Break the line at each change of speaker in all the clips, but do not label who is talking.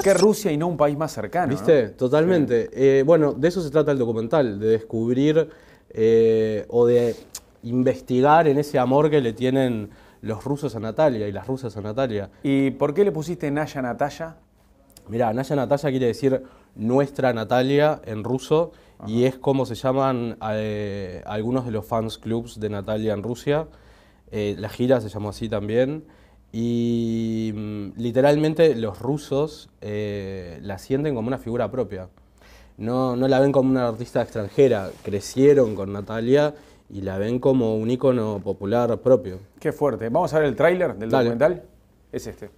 ¿Por qué Rusia y no un país más cercano? ¿Viste? Totalmente. Eh, bueno, de eso se trata el documental, de descubrir eh, o de investigar en ese amor que le tienen los rusos a Natalia y las rusas a Natalia. ¿Y por qué le pusiste Naya Natalia? Mirá, Naya Natalia quiere decir nuestra Natalia en ruso y es como se llaman eh, algunos de los fans clubs de Natalia en Rusia. la gira se llamó así también. Y mm, literalmente los rusos eh, la sienten como una figura propia. No, no, la ven como una artista extranjera, crecieron con Natalia y la ven como un icono popular propio. Qué fuerte. Vamos a ver el tráiler del documental. Es este.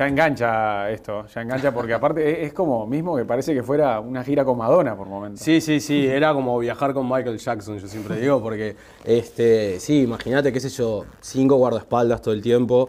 ya engancha esto, ya engancha porque aparte es, como mismo que parece que fuera una gira con Madonna por
momentos. Sí, sí, sí, era como viajar con Michael Jackson, yo siempre digo, porque este, sí, imagínate, qué sé yo, cinco guardaespaldas todo el tiempo,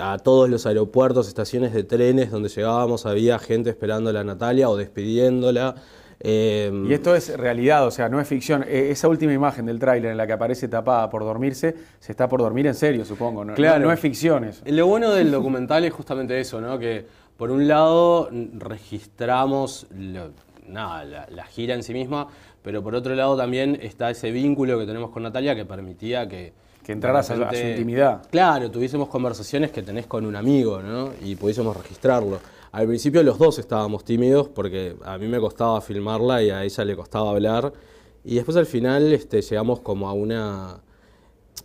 a todos los aeropuertos, estaciones de trenes donde llegábamos había gente esperándola a Natalia o despidiéndola. Em, y esto es realidad, o sea, no es ficción. E, esa última
imagen del tráiler en la que aparece tapada por dormirse, se está por dormir en serio, supongo. claro. no, es ficción
eso. Lo bueno del documental es justamente eso, Que por un lado registramos la, gira en sí misma, pero por otro lado también está ese vínculo que tenemos con Natalia que permitía que, que entraras a su intimidad. Claro, tuviésemos conversaciones que tenés con un amigo, ¿no? Y pudiésemos registrarlo. Al principio los dos estábamos tímidos porque a mí me costaba filmarla y a ella le costaba hablar. Y después al final este, llegamos como a, una,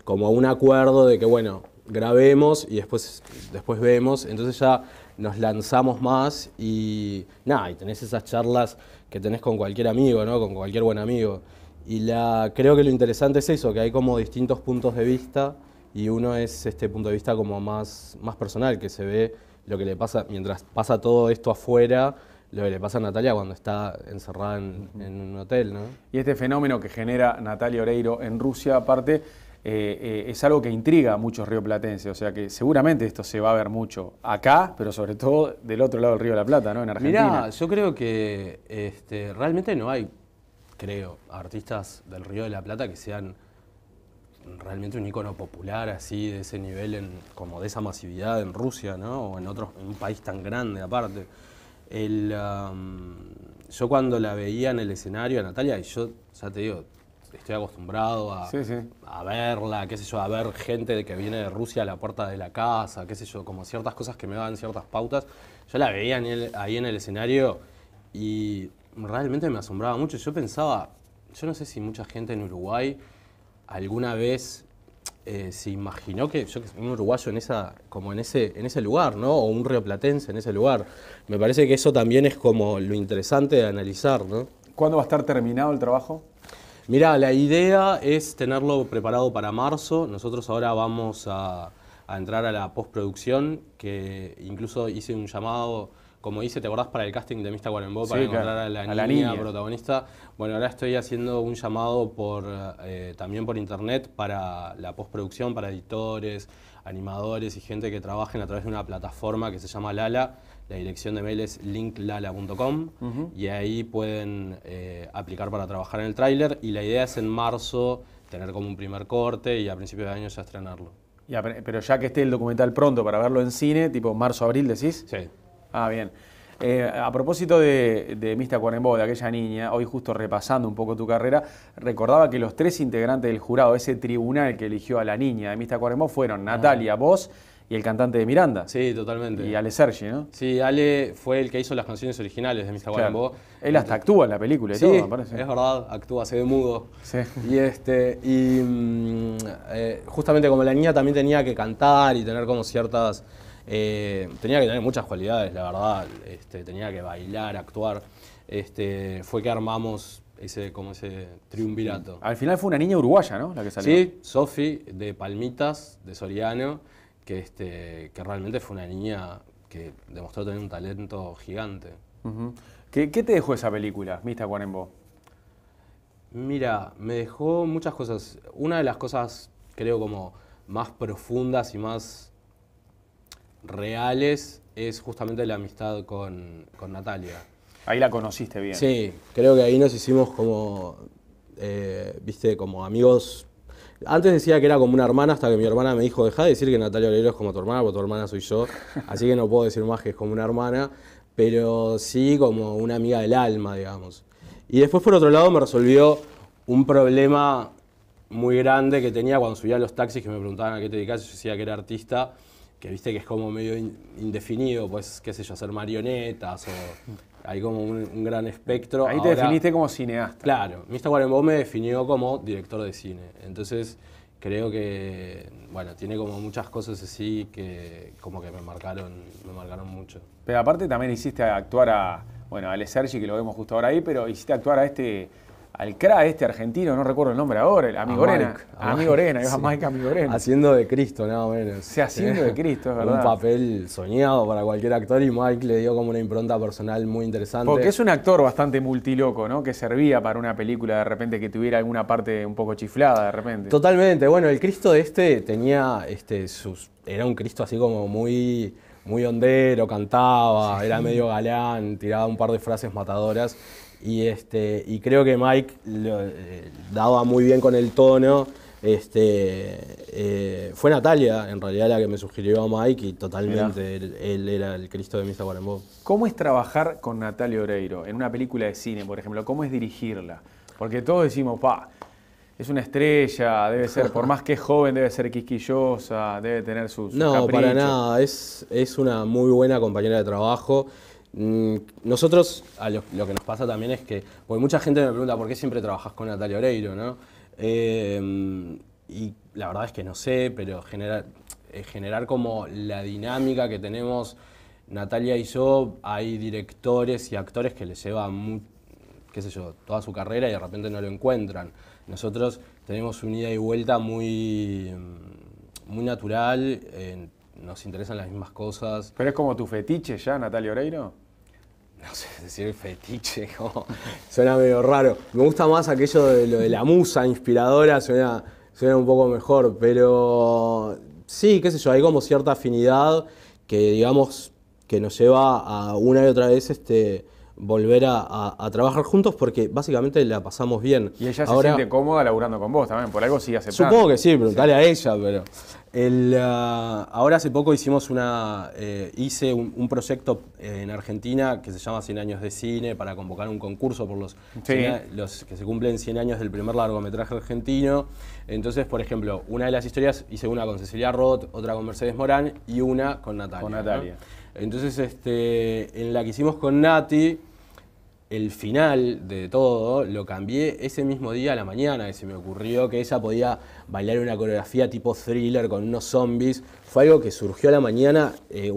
como un acuerdo de que, bueno, grabemos y después, después vemos. Entonces ya nos lanzamos más y nada, y tenés esas charlas que tenés con cualquier amigo, ¿no? Con cualquier buen amigo. Y la, creo que lo interesante es eso, que hay como distintos puntos de vista y uno es este punto de vista como más, más personal, que se ve lo que le pasa, mientras pasa todo esto afuera, lo que le pasa a Natalia cuando está encerrada en, un hotel. ¿no? Y este fenómeno que genera Natalia
Oreiro en Rusia, aparte, eh, eh, es algo que intriga a muchos rioplatenses, o sea que seguramente esto se va a ver mucho acá, pero sobre todo del otro lado del Río de la Plata, ¿no? En Argentina.
yo creo que este, realmente no hay, creo, artistas del Río de la Plata que sean realmente un icono popular así, de ese nivel, como de esa masividad en Rusia, ¿no? O en, otro, en un país tan grande aparte. yo cuando la veía en el escenario a Natalia, y yo, ya te digo, estoy acostumbrado a, a, verla, qué sé yo, a ver gente que viene de Rusia a la puerta de la casa, qué sé yo, como ciertas cosas que me dan ciertas pautas. Yo la veía ahí en el escenario y realmente me asombraba mucho. Yo pensaba, yo no sé si mucha gente en Uruguay alguna vez eh, se imaginó que un uruguayo en esa, como en ese, en ese lugar, ¿no? O un rioplatense en ese lugar. Me parece que eso también es como lo interesante de analizar, ¿no? ¿Cuándo va a estar terminado el trabajo? Mira, la idea es tenerlo preparado para marzo. Nosotros ahora vamos a entrar a la postproducción, que incluso hice un llamado como hice, ¿te acordás para el casting de Mista Guarembó para encontrar a, la, niña protagonista? Bueno, ahora estoy haciendo un llamado por, eh, también por internet para la postproducción, para editores, animadores y gente que trabajen a través de una plataforma que se llama Lala. La dirección de mail es linklala.com y ahí pueden eh, aplicar para trabajar en el tráiler y la idea es en marzo tener como un primer corte y a principios de año ya estrenarlo.
pero ya que esté el documental pronto para verlo en cine, tipo marzo, abril, decís. Sí. Ah, bien. Eh, a propósito de, de Mista Cuarembó, de aquella niña, hoy justo repasando un poco tu carrera, recordaba que los tres integrantes del jurado, ese tribunal que eligió a la niña de Mista Cuarembó, fueron Natalia, vos y el cantante de Miranda. Sí, totalmente. Y Ale Sergi, ¿no?
Sí, Ale fue el que hizo las canciones originales de Mista Cuarembó.
Él hasta actúa en la película y todo, me parece.
Es verdad, actúa, se ve mudo. Sí. Y, este, y mm, eh, justamente como la niña también tenía que cantar y tener como ciertas eh, tenía que tener muchas cualidades, la verdad. Este, tenía que bailar, actuar. Este, fue que armamos ese, como ese triunvirato. Al final
fue una niña uruguaya, ¿no? La que salió. Sí,
Sofi de Palmitas, de Soriano, que, este, que realmente fue una niña que demostró tener un talento gigante. ¿Qué, te dejó esa película, Mista Guarembo? Mira, me dejó muchas cosas. Una de las cosas, creo, como más profundas y más reales es justamente la amistad con, Natalia. Ahí la conociste bien. Sí, creo que ahí nos hicimos como, eh, viste, como amigos. Antes decía que era como una hermana hasta que mi hermana me dijo, deja de decir que Natalia Oreiro es como tu hermana, porque tu hermana soy yo. Así que no puedo decir más que es como una hermana, pero sí como una amiga del alma, digamos. Y después por otro lado me resolvió un problema muy grande que tenía cuando subía a los taxis que me preguntaban a qué te dedicas, yo decía que era artista que viste que es como medio indefinido, pues qué sé yo, hacer marionetas o hay como un, gran espectro. Ahí te definiste
como cineasta.
Claro, Mr. Warren Bow me definió como director de cine. Entonces creo que, bueno, tiene como muchas cosas así que como que me marcaron, me marcaron mucho. Pero aparte también hiciste actuar a, bueno, a
Sergi, que lo vemos justo ahora ahí, pero hiciste actuar a este al CRA este argentino, no recuerdo el nombre ahora,
el Amigorena. Amigorena, sí. Mike Amigorena. Haciendo de Cristo, nada menos. se haciendo de Cristo, es verdad. Un papel soñado para cualquier actor y Mike le dio como una impronta personal muy interesante. Porque es un
actor bastante multiloco, ¿no? Que servía para una película de repente que tuviera alguna parte un poco chiflada de repente.
Totalmente. Bueno, el Cristo de este tenía este, sus. Era un Cristo así como muy muy hondero, cantaba, era medio galán, tiraba un par de frases matadoras. Y, este, y creo que Mike lo, eh, daba muy bien con el tono. Este, eh, fue Natalia, en realidad, la que me sugirió a Mike y totalmente él, era el Cristo de Misa Guarambó. ¿Cómo es trabajar con Natalia
Oreiro en una película de cine, por ejemplo? ¿Cómo es dirigirla? Porque todos decimos, pa, es una estrella, debe ser, por más que joven, debe ser quisquillosa, debe tener sus. no, para
nada, es, es una muy buena compañera de trabajo. Mm, nosotros, ah, lo, que nos pasa también es que, porque mucha gente me pregunta por qué siempre trabajas con Natalia Oreiro, ¿no? Em, y la verdad es que no sé, pero generar, eh, generar como la dinámica que tenemos Natalia y yo, hay directores y actores que les lleva, qué sé yo, toda su carrera y de repente no lo encuentran. Nosotros tenemos una ida y vuelta muy, muy natural, eh, nos interesan las mismas cosas. ¿Pero es como tu fetiche ya, Natalia Oreiro? no sé decir fetiche, suena medio raro. Me gusta más aquello de lo de la musa inspiradora, suena, suena un poco mejor, pero sí, qué sé yo, hay como cierta afinidad que digamos que nos lleva a una y otra vez este, volver a, trabajar juntos porque básicamente la pasamos bien. Y ella se siente cómoda laburando con vos
también, por algo sí aceptando. Supongo que sí, preguntale a
ella, pero... El, ah, ahora hace poco hicimos una, eh, hice un, proyecto eh, en Argentina que se llama 100 años de cine para convocar un concurso por los, los que se cumplen 100 años del primer largometraje argentino. Entonces, por ejemplo, una de las historias hice una con Cecilia Roth, otra con Mercedes Morán y una con Natalia. Con Natalia. Entonces, este, en la que hicimos con Nati, el final de todo lo cambié ese mismo día a la mañana, que se me ocurrió que ella podía bailar una coreografía tipo thriller con unos zombies. Fue algo que surgió a la mañana eh,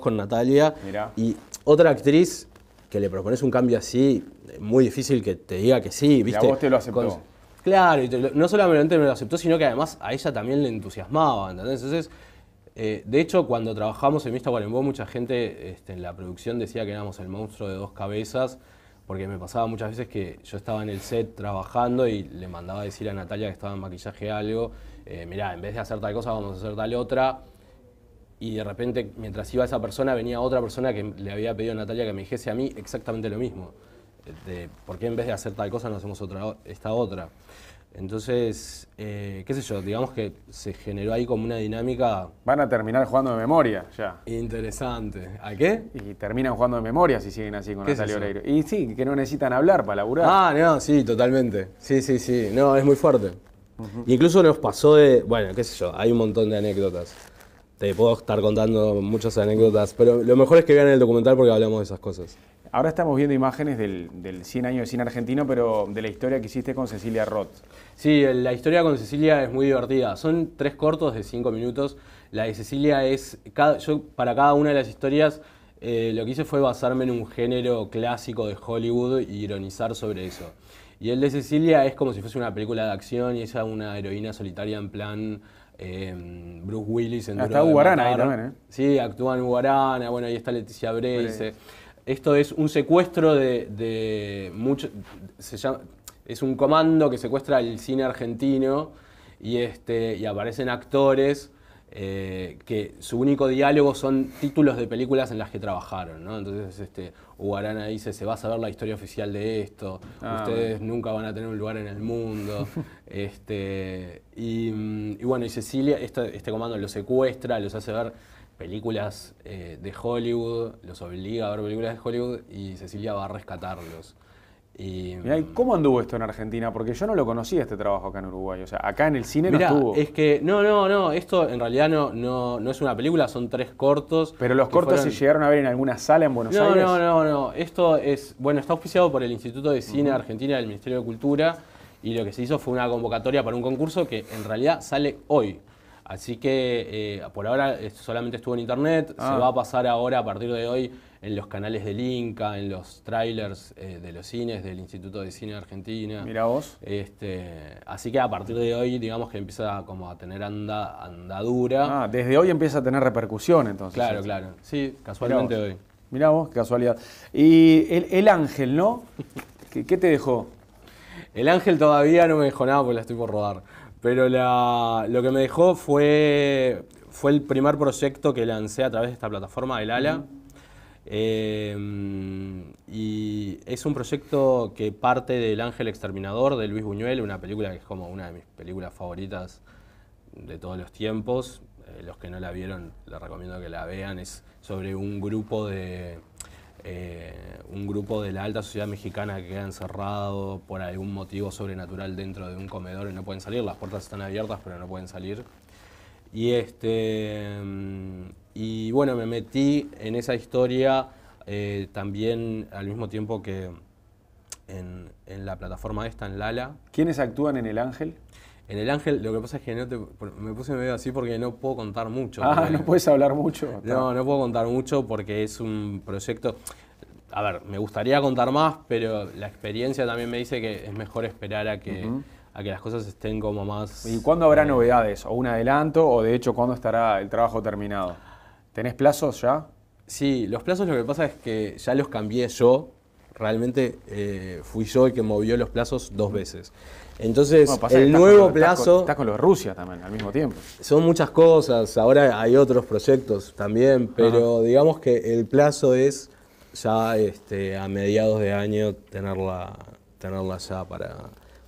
con Natalia. Y otra actriz que le propones un cambio así, muy difícil que te diga que sí, ¿viste? Y a vos te lo aceptó. Claro, y no solamente me lo aceptó, sino que además a ella también le entusiasmaba, ¿entendés? Entonces eh, de hecho, cuando trabajamos en Vista Guarembó, mucha gente este, en la producción decía que éramos el monstruo de dos cabezas, porque me pasaba muchas veces que yo estaba en el set trabajando y le mandaba decir a Natalia que estaba en maquillaje algo, Mira, eh, mirá, en vez de hacer tal cosa vamos a hacer tal otra, y de repente mientras iba esa persona venía otra persona que le había pedido a Natalia que me dijese a mí exactamente lo mismo, de por qué en vez de hacer tal cosa no hacemos otra, esta otra. Entonces, eh, qué sé yo, digamos que se generó ahí como una dinámica... Van a terminar jugando de memoria
ya. Interesante. ¿A qué? Y terminan jugando de memoria si siguen así con Natalia Oreiro. Y sí, que no necesitan hablar para laburar.
Ah, no, sí, totalmente. Sí, sí, sí. No, es muy fuerte. Incluso nos pasó de... Bueno, qué sé yo, hay un montón de anécdotas. Te puedo estar contando muchas anécdotas, pero lo mejor es que vean el documental porque hablamos de esas cosas. Ahora estamos
viendo imágenes del, del 100 años de cine argentino, pero de la historia que hiciste con Cecilia Roth. Sí,
la historia con Cecilia es muy divertida. Son tres cortos de cinco minutos. La de Cecilia es, yo para cada una de las historias eh, lo que hice fue basarme en un género clásico de Hollywood y e ironizar sobre eso. Y el de Cecilia es como si fuese una película de acción y ella una heroína solitaria en plan em, Bruce Willis en ah, Está Guarana ahí también, ¿eh? Sí, en Guarana, bueno, ahí está Leticia Brace. Esto es un secuestro de, mucho, se llama, es un comando que secuestra el cine argentino y, este, y aparecen actores eh, que su único diálogo son títulos de películas en las que trabajaron, ¿no? Entonces, este, Ugarana dice, se va a saber la historia oficial de esto, ah, ustedes nunca van a tener un lugar en el mundo, este, y, mm, bueno, y Cecilia, este comando los secuestra, los hace ver películas eh, de Hollywood, los obliga a ver películas de Hollywood y Cecilia va a rescatarlos.
Y, ¿cómo anduvo esto en Argentina? Porque yo no lo conocía este trabajo acá en
Uruguay. O sea, acá en el cine lo no estuvo. Es que, no, no, no. Esto en realidad no, no, es una película, son tres cortos. Pero los cortos se
llegaron a ver en alguna sala en Buenos Aires. No,
no, no. no, Esto es. Bueno, está auspiciado por el Instituto de Cine Argentina del Ministerio de Cultura. Y lo que se hizo fue una convocatoria para un concurso que en realidad sale hoy. Así que eh, por ahora solamente estuvo en internet, se ah. va a pasar ahora a partir de hoy en los canales del Inca, en los trailers eh, de los cines del Instituto de Cine de Argentina. Mira vos. Este, así que a partir de hoy, digamos que empieza como a tener andadura.
Ah, desde hoy empieza a tener repercusión entonces. Claro, ¿eh? claro.
Sí, casualmente
hoy. Mirá vos, casualidad. Y el,
ángel, ¿no? ¿Qué, ¿Qué, te dejó? El ángel todavía no me dejó nada porque la estoy por rodar. Pero lo que me dejó fue, fue el primer proyecto que lancé a través de esta plataforma, El ALA. Em, y es un proyecto que parte del Ángel Exterminador de Luis Buñuel, una película que es como una de mis películas favoritas de todos los tiempos. Eh, los que no la vieron, les recomiendo que la vean. Es sobre un grupo de, eh, un grupo de la alta sociedad mexicana que queda encerrado por algún motivo sobrenatural dentro de un comedor y no pueden salir, las puertas están abiertas pero no pueden salir. Y, este, mm, y bueno, me metí en esa historia eh, también al mismo tiempo que en, en, la plataforma esta, en Lala. ¿Quiénes actúan en El Ángel? En el ángel, lo que pasa es que no te, me puse medio así porque no puedo contar mucho. Ah, no
puedes hablar mucho. No,
no puedo contar mucho porque es un proyecto. A ver, me gustaría contar más, pero la experiencia también me dice que es mejor esperar a que, a que las cosas estén como más. ¿Y cuándo habrá eh,
novedades? ¿O un adelanto? ¿O de hecho cuándo estará el trabajo terminado? ¿Tenés plazos ya?
Sí, los plazos lo que pasa es que ya los cambié yo realmente eh, fui yo el que movió los plazos dos veces. Entonces, el nuevo plazo... Estás con, está con Rusia también al mismo tiempo. Son muchas cosas, ahora hay otros proyectos también, pero digamos que el plazo es ya este, a mediados de año tenerla, tenerla ya para,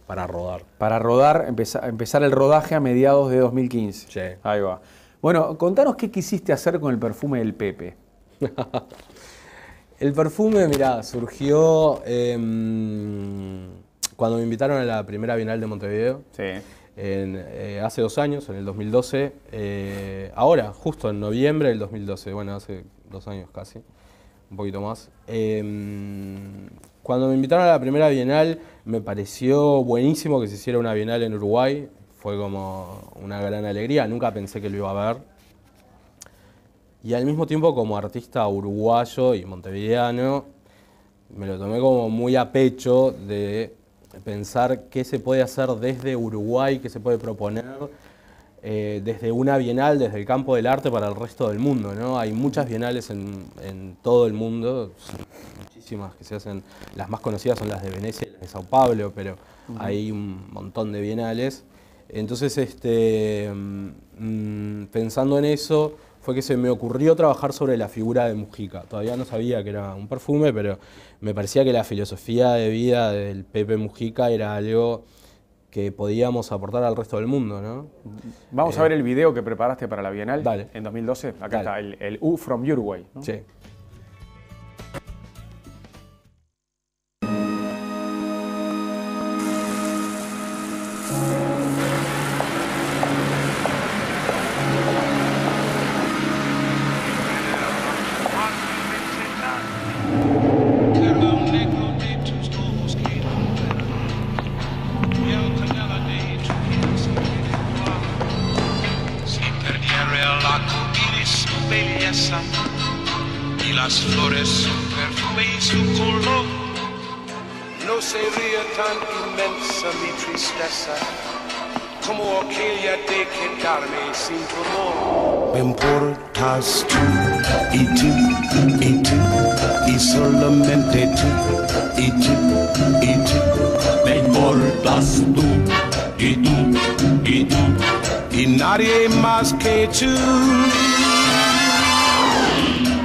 para rodar. Para rodar,
empezar, empezar el rodaje a mediados de 2015. Sí. Ahí va. Bueno, contanos qué quisiste
hacer con el perfume del Pepe. El perfume, mirá, surgió em, cuando me invitaron a la primera Bienal de Montevideo. Sí. Eh, hace dos años, en el 2012. Eh, ahora, justo en noviembre del 2012, bueno, hace dos años casi, un poquito más. Em, cuando me invitaron a la primera Bienal, me pareció buenísimo que se hiciera una Bienal en Uruguay. Fue como una gran alegría. Nunca pensé que lo iba a ver y al mismo tiempo como artista uruguayo y montevideano, me lo tomé como muy a pecho de pensar qué se puede hacer desde Uruguay, qué se puede proponer eh, desde una bienal, desde el campo del arte para el resto del mundo. ¿no? Hay muchas bienales en, todo el mundo, muchísimas que se hacen, las más conocidas son las de Venecia y las de Sao Paulo, pero hay un montón de bienales. Entonces, este, mm, pensando en eso, fue que se me ocurrió trabajar sobre la figura de Mujica. Todavía no sabía que era un perfume, pero me parecía que la filosofía de vida del Pepe Mujica era algo que podíamos aportar al resto del mundo. ¿no?
Vamos a eh, ver el video que preparaste para la Bienal en 2012. Acá está, el, U from Uruguay. Sí.
las flores,
perfume y su color. No sería tan inmensa mi tristeza como aquella de quedarme sin tu amor. Me importas tú y tú y tú y solamente tú y tú y tú. Me importas tú y tú y tú y nadie más que tú.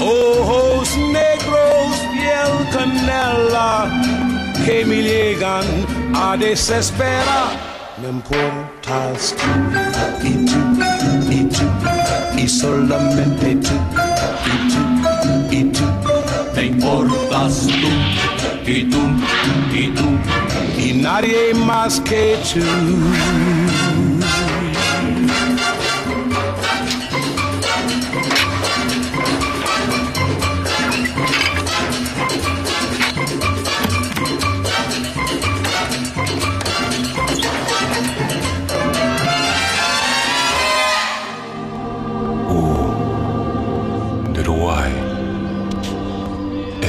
Ojos negros, piel canela, que me llegan a desesperar. Me importas tú y tú y tú y solamente tú y tú y tú. Me importas tú y tú y tú y nadie más que tú.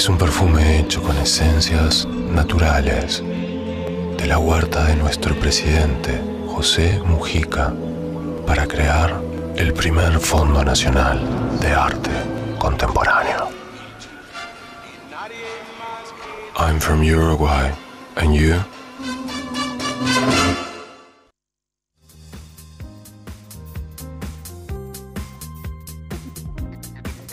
Es un perfume hecho con esencias naturales de la huerta de nuestro presidente, José Mujica, para crear el primer Fondo Nacional de Arte Contemporáneo.
I'm from Uruguay, and you?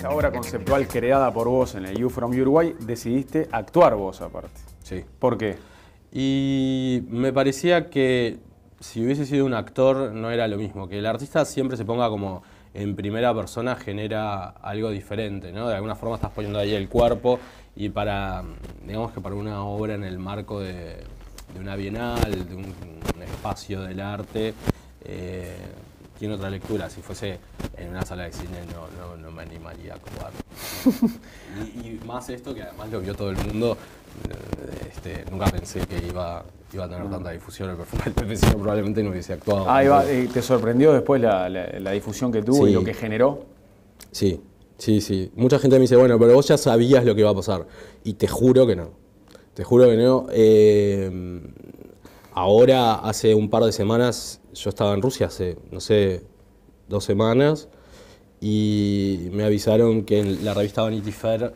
esa obra conceptual creada por vos en el You From Uruguay, decidiste actuar vos
aparte. Sí. ¿Por qué? Y me parecía que si hubiese sido un actor no era lo mismo, que el artista siempre se ponga como en primera persona genera algo diferente, ¿no? De alguna forma estás poniendo ahí el cuerpo y para, digamos que para una obra en el marco de, una bienal, de un, espacio del arte, eh, tiene otra lectura. Si fuese en una sala de cine no, me animaría a actuar. y, más esto, que además lo vio todo el mundo, eh, este, nunca pensé que iba, iba a tener tanta mm. difusión el perfume del probablemente no hubiese actuado. Ah, eh, ¿Te sorprendió después la, difusión que tuvo y lo que generó? Sí, sí, sí. Mucha gente me dice, bueno, pero vos ya sabías lo que iba a pasar. Y te juro que no. Te juro que no. Eh, Ahora, hace un par de semanas, yo estaba en Rusia, hace, no sé, dos semanas, y me avisaron que en la revista Vanity Fair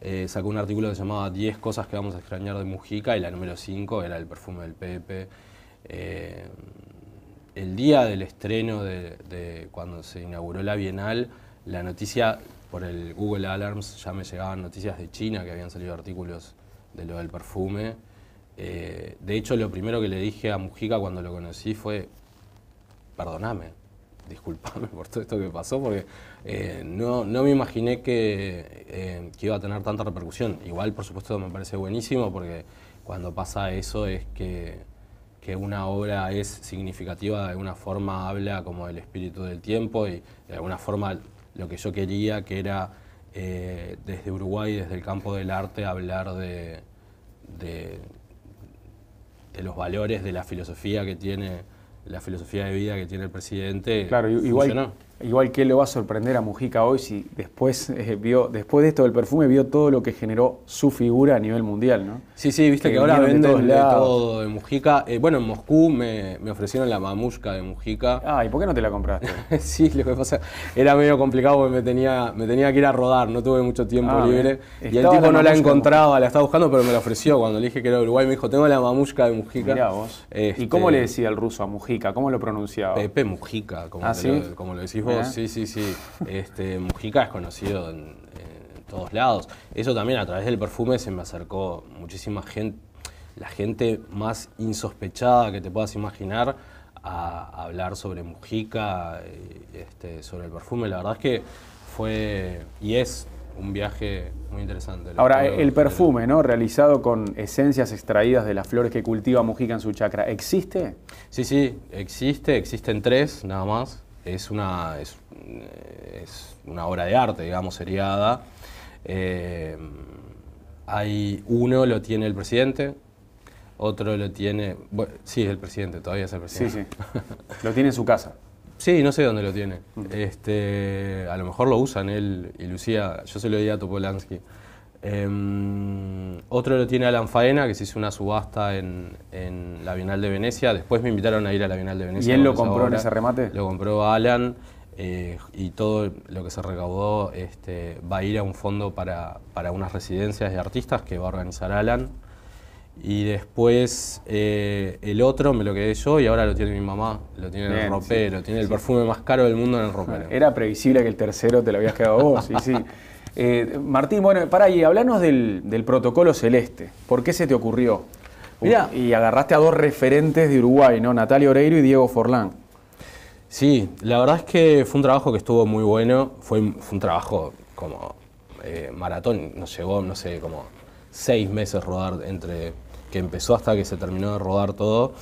eh, sacó un artículo que se llamaba 10 cosas que vamos a extrañar de Mujica, y la número 5 era el perfume del Pepe. Eh, el día del estreno de, cuando se inauguró la Bienal, la noticia por el Google Alarms ya me llegaban noticias de China que habían salido artículos de lo del perfume. Eh, de hecho, lo primero que le dije a Mujica cuando lo conocí fue, perdoname, disculpame por todo esto que pasó, porque eh, no, no, me imaginé eh, que, iba a tener tanta repercusión. Igual, por supuesto, me parece buenísimo, porque cuando pasa eso es que, que una obra es significativa, de alguna forma habla como del espíritu del tiempo y de alguna forma lo que yo quería, que era desde Uruguay, desde el campo del arte, hablar de de los valores de la filosofía que tiene la filosofía de vida que tiene el presidente. Claro, igual,
Igual que le va a sorprender a Mujica hoy si después eh, vio, después de esto del perfume, vio todo lo que generó su figura a nivel mundial, ¿no?
Sí, sí, viste que, ahora venden de, todo de Mujica. Eh, bueno, en Moscú me, ofrecieron la mamushka de Mujica. Ah, ¿y por qué no te la compraste? sí, lo que pasa era medio complicado porque me tenía, me tenía que ir a rodar, no tuve mucho tiempo ah, libre. Y el tipo no la encontraba, la estaba buscando, pero me la ofreció cuando le dije que era Uruguay, me dijo, tengo la mamushka de Mujica. Mirá vos. ¿Y cómo este, le decía el ruso a Mujica? ¿Cómo lo pronunciaba? Pepe Mujica, como, ¿Ah, como lo decís ¿eh? sí, sí, sí. Este, Mujica es conocido en, todos lados. Eso también a través del perfume se me acercó muchísima gente, la gente más insospechada que te puedas imaginar a, hablar sobre Mujica, eh, este, sobre el perfume. La verdad es que fue y es un viaje muy interesante. Ahora, el perfume,
¿no? Realizado con esencias extraídas de las flores que cultiva Mujica en su chacra, ¿existe?
Sí, sí, existe, existen tres nada más es una, es, una obra de arte, digamos, seriada. Eh, hay uno lo tiene el presidente, otro lo tiene. sí, es el presidente, todavía es el presidente. Sí, sí. lo tiene en su casa. Sí, no sé dónde lo tiene. Este, a lo mejor lo usan él y Lucía. Yo se lo di a Topolansky. Em, otro lo tiene Alan Faena, que se hizo una subasta en, la Bienal de Venecia. Después me invitaron a ir a la Bienal de Venecia. ¿Y él lo compró en ese remate? Lo compró Alan eh, y todo lo que se recaudó este, va a ir a un fondo para, para, unas residencias de artistas que va a organizar Alan. Y después eh, el otro me lo quedé yo y ahora lo tiene mi mamá, lo tiene en el ropero, tiene el perfume más caro del mundo en el ropero.
Era previsible que el tercero te lo habías quedado vos, sí, sí. Eh, Martín, bueno, para ahí, hablanos del, protocolo celeste. ¿Por
qué se te ocurrió?
y agarraste a dos referentes de Uruguay, ¿no? Natalia Oreiro y Diego
Forlán. Sí, la verdad es que fue un trabajo que estuvo muy bueno. Fue, un trabajo como eh, maratón. Nos llevó, no sé, como seis meses rodar entre que empezó hasta que se terminó de rodar todo.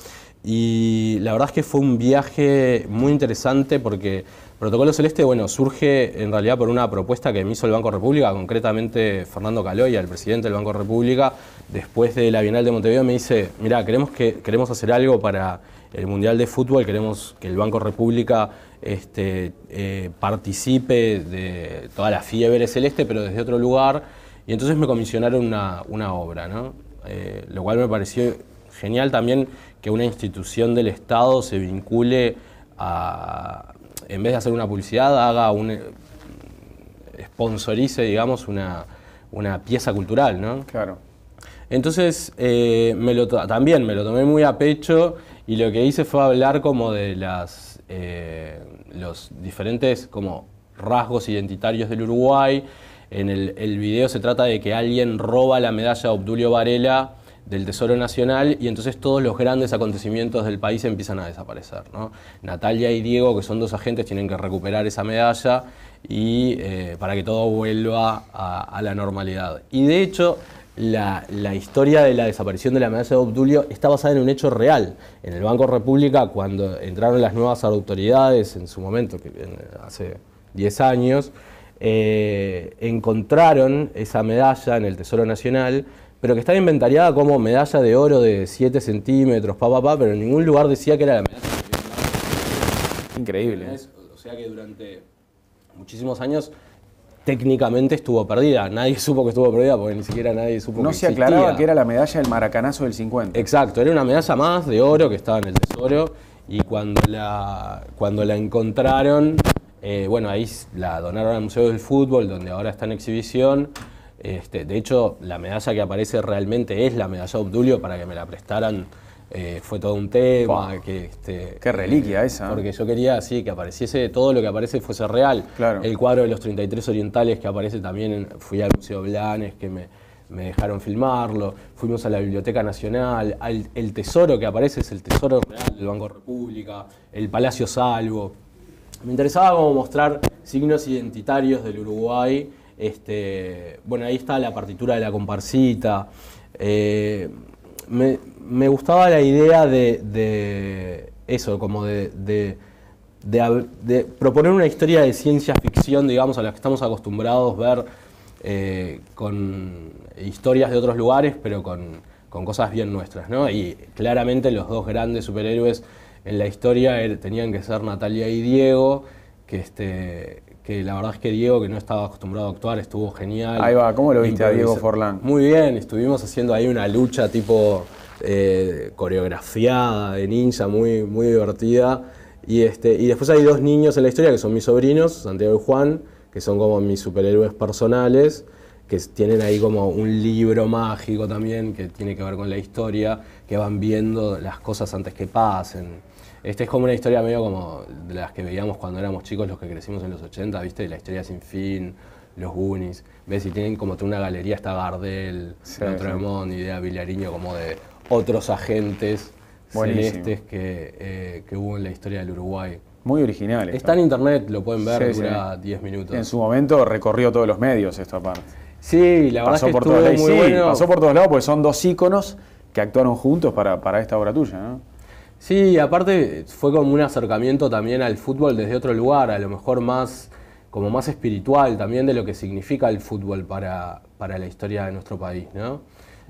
Y la verdad es que fue un viaje muy interesante porque Protocolo Celeste, bueno, surge en realidad por una propuesta que me hizo el Banco República, concretamente Fernando Caloya, el presidente del Banco República, después de la Bienal de Montevideo me dice, mira, queremos, queremos hacer algo para el Mundial de Fútbol, queremos que el Banco República este, eh, participe de toda la fiebre celeste, pero desde otro lugar, y entonces me comisionaron una, obra, eh, lo cual me pareció genial también que una institución del Estado se vincule a en vez de hacer una publicidad, haga un. Eh, sponsorice, digamos, una, pieza cultural, ¿no? Claro. Entonces, eh, también me lo tomé muy a pecho y lo que hice fue hablar como de las, eh, los diferentes como rasgos identitarios del Uruguay. En el, el video se trata de que alguien roba la medalla de Obdulio Varela del Tesoro Nacional y entonces todos los grandes acontecimientos del país empiezan a desaparecer. Natalia y Diego, que son dos agentes, tienen que recuperar esa medalla y eh, para que todo vuelva a, la normalidad. Y de hecho, la, historia de la desaparición de la medalla de Obdulio está basada en un hecho real. En el Banco República, cuando entraron las nuevas autoridades en su momento, que, hace 10 años, eh, encontraron esa medalla en el Tesoro Nacional pero que estaba inventariada como medalla de oro de 7 centímetros, papá, pa, pero en ningún lugar decía que era la medalla de Increíble. O sea que durante muchísimos años técnicamente estuvo perdida. Nadie supo que estuvo perdida porque ni siquiera nadie supo no que No se aclaraba que era la medalla del maracanazo del 50. Exacto, era una medalla más de oro que estaba en el tesoro y cuando la, cuando la encontraron, eh, bueno, ahí la donaron al Museo del Fútbol, donde ahora está en exhibición. Este, de hecho, la medalla que aparece realmente es la medalla de Obdulio para que me la prestaran. Eh, fue todo un tema. Que, este, Qué reliquia eh, esa. Porque yo quería que apareciese todo lo que aparece fuese real. El cuadro de los 33 orientales que aparece también, fui al Museo Blanes, que me, dejaron filmarlo, fuimos a la Biblioteca Nacional, el tesoro que aparece es el tesoro real del Banco República, el Palacio Salvo. Me interesaba como mostrar signos identitarios del Uruguay este, bueno, ahí está la partitura de la comparsita. Eh, me, gustaba la idea de, eso, como de, proponer una historia de ciencia ficción, digamos, a la que estamos acostumbrados ver eh, con historias de otros lugares, pero con, cosas bien nuestras, Y claramente los dos grandes superhéroes en la historia eh, tenían que ser Natalia y Diego, que, este, que la verdad es que Diego, que no estaba acostumbrado a actuar, estuvo genial. Ahí va, ¿cómo lo viste a Diego Forlán? Muy bien, estuvimos haciendo ahí una lucha tipo eh, coreografiada de ninja, muy, muy divertida. Y, este, y después hay dos niños en la historia que son mis sobrinos, Santiago y Juan, que son como mis superhéroes personales, que tienen ahí como un libro mágico también que tiene que ver con la historia, que van viendo las cosas antes que pasen. Esta es como una historia medio como de las que veíamos cuando éramos chicos, los que crecimos en los 80, ¿viste? La historia sin fin, los Goonies. ¿Ves? Y tienen como una galería, está Gardel, sí, Notre Idea Villariño, como de otros agentes celestes que, eh, que, hubo en la historia del Uruguay.
Muy originales. Está en internet,
lo pueden ver, dura 10 minutos. En su
momento recorrió todos los medios esto aparte. Sí, la verdad es que estuvo muy Pasó por todos lados porque son dos
íconos que actuaron juntos para, para esta obra tuya, ¿no? Sí, aparte fue como un acercamiento también al fútbol desde otro lugar, a lo mejor más como más espiritual también de lo que significa el fútbol para, para la historia de nuestro país. ¿no?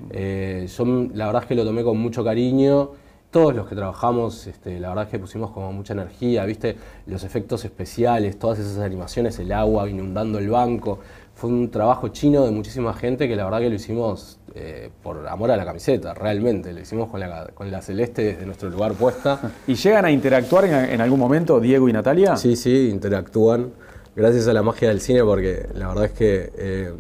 Eh, yo la verdad es que lo tomé con mucho cariño. Todos los que trabajamos, este, la verdad es que pusimos como mucha energía, viste, los efectos especiales, todas esas animaciones, el agua inundando el banco. Fue un trabajo chino de muchísima gente que la verdad que lo hicimos eh, por amor a la camiseta, realmente. le hicimos con la, celeste desde nuestro lugar puesta. ¿Y llegan a interactuar en, algún momento Diego y Natalia? Sí, sí, interactúan. Gracias a la magia del cine, porque la verdad es que. Eh,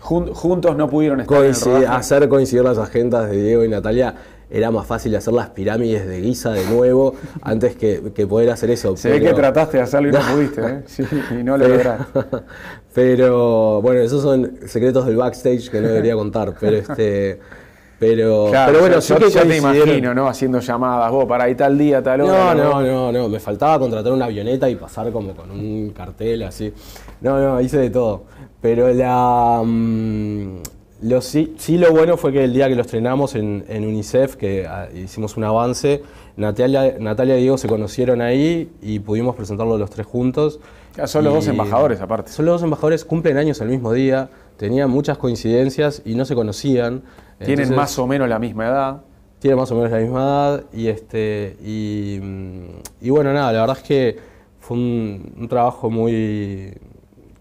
juntos no pudieron estar. Hacer coincidir las agendas de Diego y Natalia era más fácil hacer las pirámides de guisa de nuevo antes que, poder hacer eso. Se ve que trataste de hacerlo y no pudiste, ¿eh?
sí, y no lo lograste.
Pero bueno, esos son secretos del backstage que no debería contar, pero este.
Pero, pero bueno, yo, sí te imagino, ¿no? Haciendo llamadas, vos, para ahí tal día, tal hora. No, no,
no, no, me faltaba contratar una avioneta y pasar como con un cartel así. No, no, hice de todo. Pero la, mm, sí, lo bueno fue que el día que los estrenamos en, UNICEF, que ah, hicimos un avance, Natalia, Natalia y Diego se conocieron ahí y pudimos presentarlo los tres juntos. Ah, son los dos embajadores aparte. Son los dos embajadores, cumplen años el mismo día, tenían muchas coincidencias y no se conocían. Tienen más o menos la misma edad. Tienen más o menos la misma edad y, este, mm, y, bueno, nada, la verdad es que fue un, un trabajo muy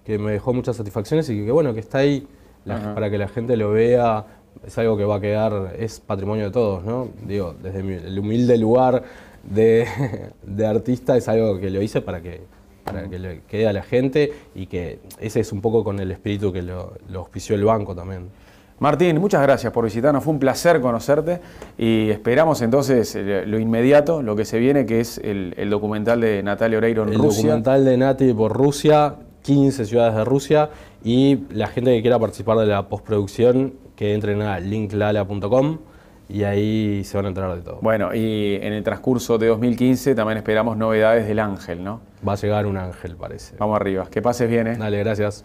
que me dejó muchas satisfacciones y que bueno, que está ahí para que la gente lo vea, es algo que va a quedar, es patrimonio de todos, ¿no? Digo, desde el humilde lugar de, artista es algo que lo hice para que le quede a la gente y que ese es un poco con el espíritu que lo, auspició el banco también. Martín, muchas gracias por visitarnos, fue un
placer conocerte y esperamos entonces eh, lo inmediato, lo que se viene, que es el,
documental de Natalia Oreiro en Rusia. El documental de Nati por Rusia, 15 ciudades de Rusia y la gente que quiera participar de la postproducción, que entren a linklala.com y ahí se van a enterar de todo. Bueno, y en el transcurso de 2015 también
esperamos novedades del Ángel, ¿no? Va a llegar un Ángel, parece. Vamos arriba. Que pases bien, ¿eh? Dale, gracias.